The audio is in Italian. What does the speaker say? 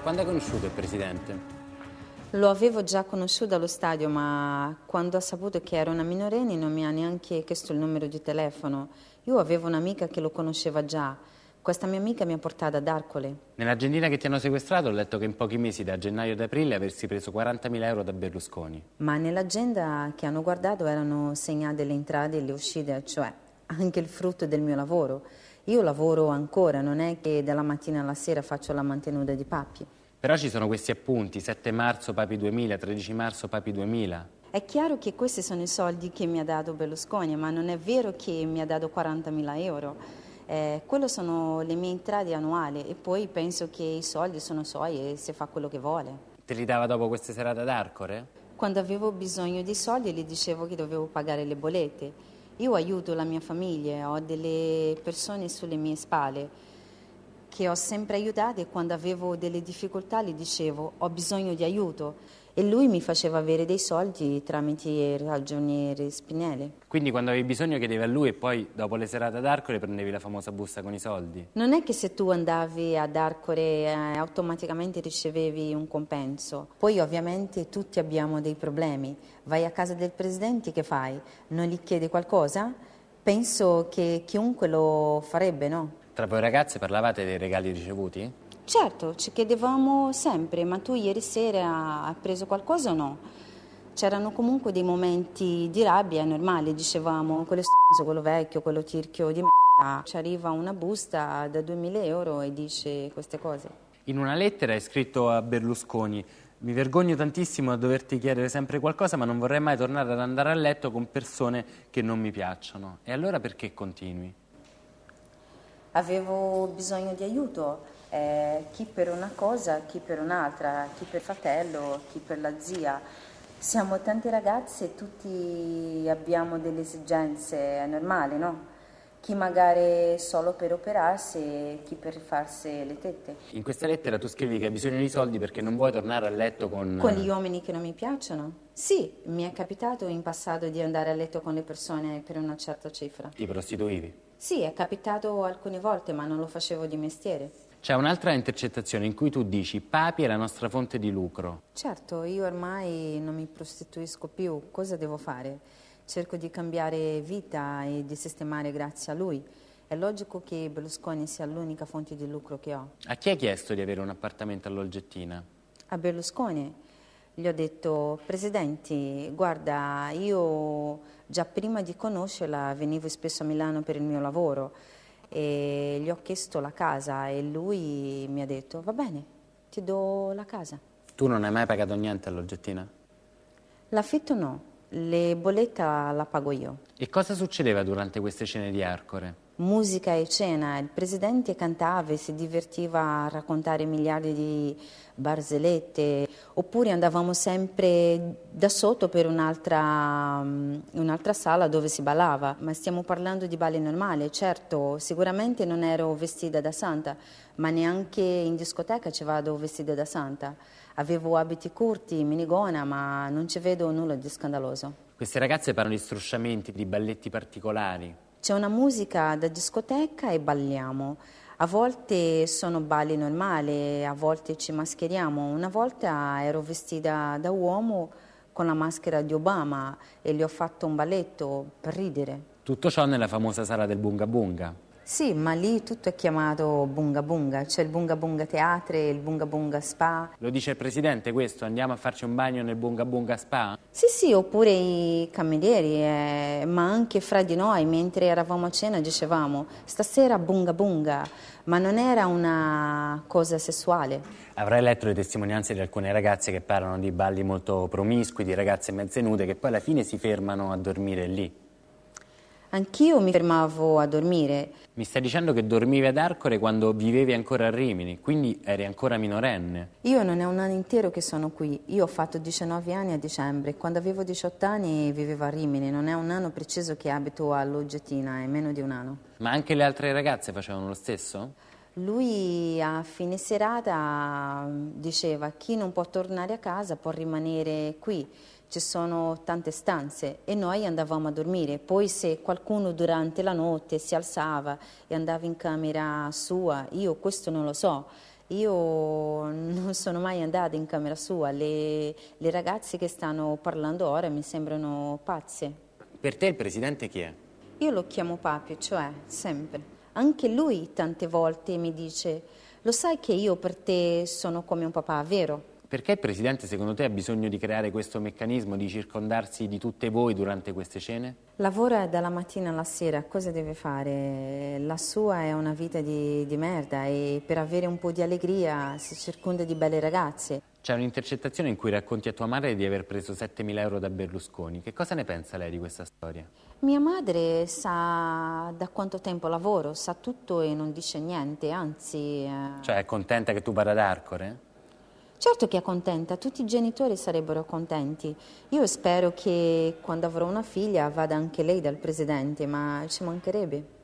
Quando hai conosciuto il presidente? Lo avevo già conosciuto allo stadio, ma quando ha saputo che era una minorenne non mi ha neanche chiesto il numero di telefono. Io avevo un'amica che lo conosceva già. Questa mia amica mi ha portata ad Arcole. Nell'Argentina che ti hanno sequestrato ho letto che in pochi mesi, da gennaio ad aprile, avresti preso 40.000 euro da Berlusconi. Ma nell'agenda che hanno guardato erano segnate le entrate e le uscite, cioè anche il frutto del mio lavoro. Io lavoro ancora, non è che dalla mattina alla sera faccio la mantenuta di papi. Però ci sono questi appunti, 7 marzo papi 2000, 13 marzo papi 2000. È chiaro che questi sono i soldi che mi ha dato Berlusconi, ma non è vero che mi ha dato 40.000 euro. Eh, quello sono le mie entrate annuali e poi penso che i soldi sono suoi e si fa quello che vuole. Te li dava dopo queste serate ad Arcore? Quando avevo bisogno di soldi gli dicevo che dovevo pagare le bollette. Io aiuto la mia famiglia, ho delle persone sulle mie spalle che ho sempre aiutato e quando avevo delle difficoltà gli dicevo ho bisogno di aiuto e lui mi faceva avere dei soldi tramite il ragioniere Spinelli. Quindi quando avevi bisogno chiedevi a lui e poi dopo le serate ad Arcore prendevi la famosa busta con i soldi? Non è che se tu andavi ad Arcore eh, automaticamente ricevevi un compenso. Poi ovviamente tutti abbiamo dei problemi. Vai a casa del presidente, che fai? Non gli chiedi qualcosa? Penso che chiunque lo farebbe, no? Tra voi ragazze parlavate dei regali ricevuti? Certo, ci chiedevamo sempre, ma tu ieri sera hai preso qualcosa o no? C'erano comunque dei momenti di rabbia, è normale, dicevamo, quello stronzo, quello vecchio, quello tirchio di merda. Ci arriva una busta da 2000 euro e dice queste cose. In una lettera hai scritto a Berlusconi, mi vergogno tantissimo a doverti chiedere sempre qualcosa, ma non vorrei mai tornare ad andare a letto con persone che non mi piacciono. E allora perché continui? Avevo bisogno di aiuto eh, chi per una cosa, chi per un'altra, chi per fratello, chi per la zia. Siamo tanti ragazzi e tutti abbiamo delle esigenze, è normale, no? chi magari solo per operarsi chi per farsi le tette. In questa lettera tu scrivi che hai bisogno di soldi perché non vuoi tornare a letto con... Con gli uomini che non mi piacciono? Sì, mi è capitato in passato di andare a letto con le persone per una certa cifra. Ti prostituivi? Sì, è capitato alcune volte, ma non lo facevo di mestiere. C'è un'altra intercettazione in cui tu dici Papi è la nostra fonte di lucro. Certo, io ormai non mi prostituisco più, cosa devo fare? Cerco di cambiare vita e di sistemare grazie a lui. È logico che Berlusconi sia l'unica fonte di lucro che ho. A chi hai chiesto di avere un appartamento all'Olgettina? A Berlusconi. Gli ho detto, Presidente, guarda, io già prima di conoscerla venivo spesso a Milano per il mio lavoro e gli ho chiesto la casa e lui mi ha detto va bene, ti do la casa. Tu non hai mai pagato niente all'oggettina? L'affitto no, le bollette la pago io. E cosa succedeva durante queste cene di Arcore? musica e cena, il presidente cantava e si divertiva a raccontare miliardi di barzellette, oppure andavamo sempre da sotto per un'altra, mm, un'altra sala dove si ballava, ma stiamo parlando di balli normali, certo, sicuramente non ero vestita da santa, ma neanche in discoteca ci vado vestita da santa. Avevo abiti corti, minigona, ma non ci vedo nulla di scandaloso. Queste ragazze parlano di strusciamenti, di balletti particolari. C'è una musica da discoteca e balliamo. A volte sono balli normali, a volte ci mascheriamo. Una volta ero vestita da uomo con la maschera di Obama e gli ho fatto un balletto per ridere. Tutto ciò nella famosa sala del Bunga Bunga. Sì, ma lì tutto è chiamato bunga bunga, c'è il bunga bunga teatre, il bunga bunga spa. Lo dice il presidente questo, andiamo a farci un bagno nel bunga bunga spa? Sì, sì, oppure i camerieri, eh, ma anche fra di noi, mentre eravamo a cena dicevamo stasera bunga bunga, ma non era una cosa sessuale. Avrai letto le testimonianze di alcune ragazze che parlano di balli molto promiscui, di ragazze mezze nude che poi alla fine si fermano a dormire lì. Anch'io mi fermavo a dormire. Mi stai dicendo che dormivi ad Arcore quando vivevi ancora a Rimini, quindi eri ancora minorenne? Io non è un anno intero che sono qui. Io ho fatto 19 anni a dicembre. Quando avevo 18 anni vivevo a Rimini. Non è un anno preciso che abito a Loggetina, è meno di un anno. Ma anche le altre ragazze facevano lo stesso? Lui a fine serata mm, diceva chi non può tornare a casa può rimanere qui, ci sono tante stanze e noi andavamo a dormire, poi se qualcuno durante la notte si alzava e andava in camera sua, io questo non lo so, io non sono mai andata in camera sua, le, le ragazze che stanno parlando ora mi sembrano pazze. Per te il presidente chi è? Io lo chiamo papi, cioè sempre. Anche lui tante volte mi dice, lo sai che io per te sono come un papà, vero? Perché il Presidente secondo te ha bisogno di creare questo meccanismo, di circondarsi di tutte voi durante queste cene? Lavora dalla mattina alla sera, cosa deve fare? La sua è una vita di, di merda e per avere un po' di allegria si circonda di belle ragazze. C'è un'intercettazione in cui racconti a tua madre di aver preso 7.000 euro da Berlusconi. Che cosa ne pensa lei di questa storia? Mia madre sa da quanto tempo lavoro, sa tutto e non dice niente, anzi... Eh, cioè è contenta che tu vada ad Arcore? Certo che è contenta, tutti i genitori sarebbero contenti. Io spero che quando avrò una figlia vada anche lei dal presidente, ma ci mancherebbe.